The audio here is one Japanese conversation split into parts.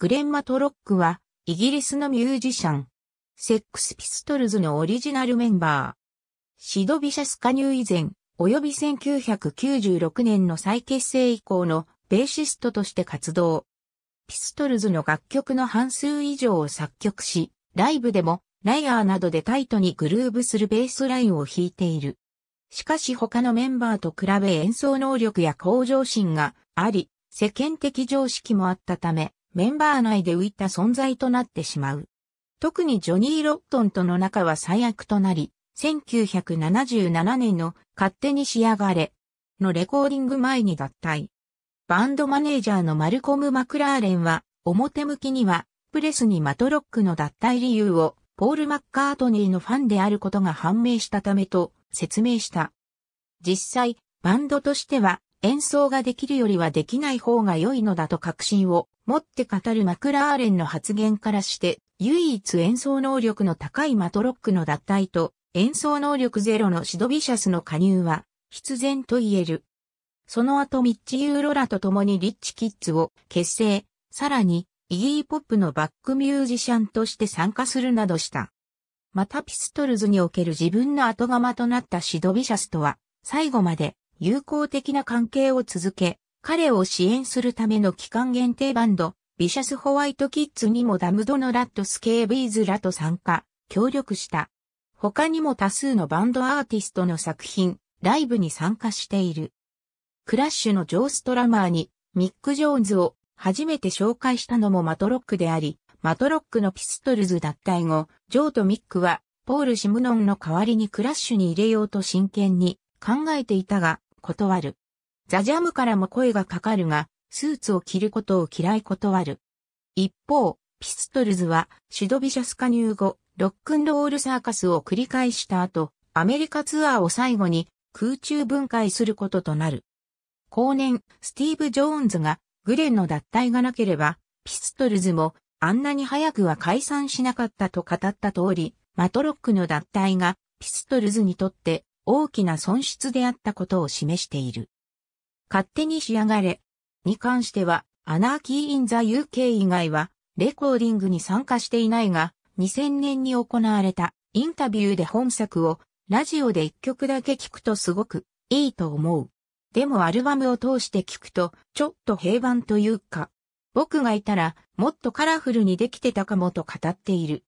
グレン・マトロックは、イギリスのミュージシャン。セックスピストルズのオリジナルメンバー。シド・ビシャス加入以前、及び1996年の再結成以降のベーシストとして活動。ピストルズの楽曲の半数以上を作曲し、ライブでも、ライアーなどでタイトにグルーブするベースラインを弾いている。しかし他のメンバーと比べ演奏能力や向上心があり、世間的常識もあったため、メンバー内で浮いた存在となってしまう。特にジョニー・ロットンとの仲は最悪となり、1977年の勝手に仕上がれのレコーディング前に脱退。バンドマネージャーのマルコム・マクラーレンは表向きにはプレスにマトロックの脱退理由をポール・マッカートニーのファンであることが判明したためと説明した。実際、バンドとしては演奏ができるよりはできない方が良いのだと確信を持って語るマクラーレンの発言からして、唯一演奏能力の高いマトロックの脱退と演奏能力ゼロのシドビシャスの加入は必然と言える。その後ミッチ・ユーロラと共にリッチ・キッズを結成、さらにイギー・ポップのバックミュージシャンとして参加するなどした。またピストルズにおける自分の後釜となったシドビシャスとは最後まで友好的な関係を続け、彼を支援するための期間限定バンド、ビシャス・ホワイト・キッズにもダムドのラッド・スケービーズらと参加、協力した。他にも多数のバンドアーティストの作品、ライブに参加している。クラッシュのジョーストラマーに、ミック・ジョーンズを初めて紹介したのもマトロックであり、マトロックのピストルズ脱退後、ジョーとミックは、ポール・シムノンの代わりにクラッシュに入れようと真剣に考えていたが、断る。ザジャムからも声がかかるが、スーツを着ることを嫌い断る。一方、ピストルズはシドビシャス加入後、ロックンロールサーカスを繰り返した後、アメリカツアーを最後に空中分解することとなる。後年、スティーブ・ジョーンズがグレンの脱退がなければ、ピストルズもあんなに早くは解散しなかったと語った通り、マトロックの脱退がピストルズにとって大きな損失であったことを示している。勝手に仕上がれに関しては、アナーキー・イン・ザ・ UK 以外は、レコーディングに参加していないが、2000年に行われたインタビューで本作をラジオで一曲だけ聴くとすごくいいと思う。でもアルバムを通して聴くとちょっと平凡というか、僕がいたらもっとカラフルにできてたかもと語っている。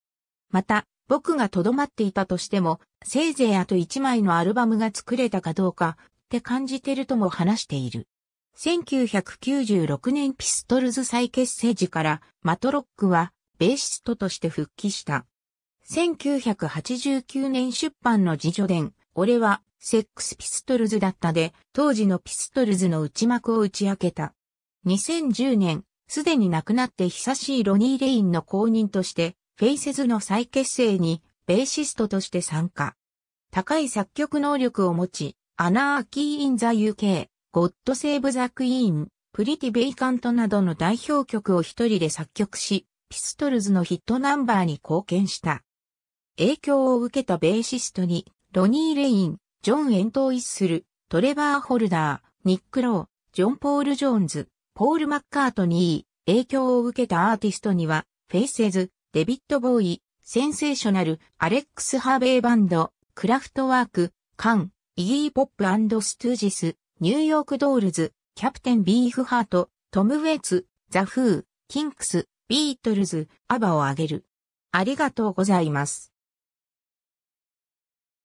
また、僕がとどまっていたとしても、せいぜいあと一枚のアルバムが作れたかどうかって感じてるとも話している。1996年ピストルズ再結成時からマトロックはベーシストとして復帰した。1989年出版の自助伝、俺はセックスピストルズだったで、当時のピストルズの内幕を打ち明けた。2010年、すでに亡くなって久しいロニー・レインの後任として、フェイセズの再結成に、ベーシストとして参加。高い作曲能力を持ち、アナーキー・イン・ザ・ UK、ゴッド・セーブ・ザ・クイーン、プリティ・ベイカントなどの代表曲を一人で作曲し、ピストルズのヒットナンバーに貢献した。影響を受けたベーシストに、ロニー・レイン、ジョン・エント・イッスル、トレバー・ホルダー、ニック・ロー、ジョン・ポール・ジョーンズ、ポール・マッカートニー、影響を受けたアーティストには、フェイセズ、デビット・ボーイ、センセーショナル、アレックス・ハーベイバンド、クラフトワーク、カン、イギー・ポップストゥージス、ニューヨーク・ドールズ、キャプテン・ビーフハート、トム・ウェイツ、ザ・フー、キンクス、ビートルズ、アバを挙げる。ありがとうございます。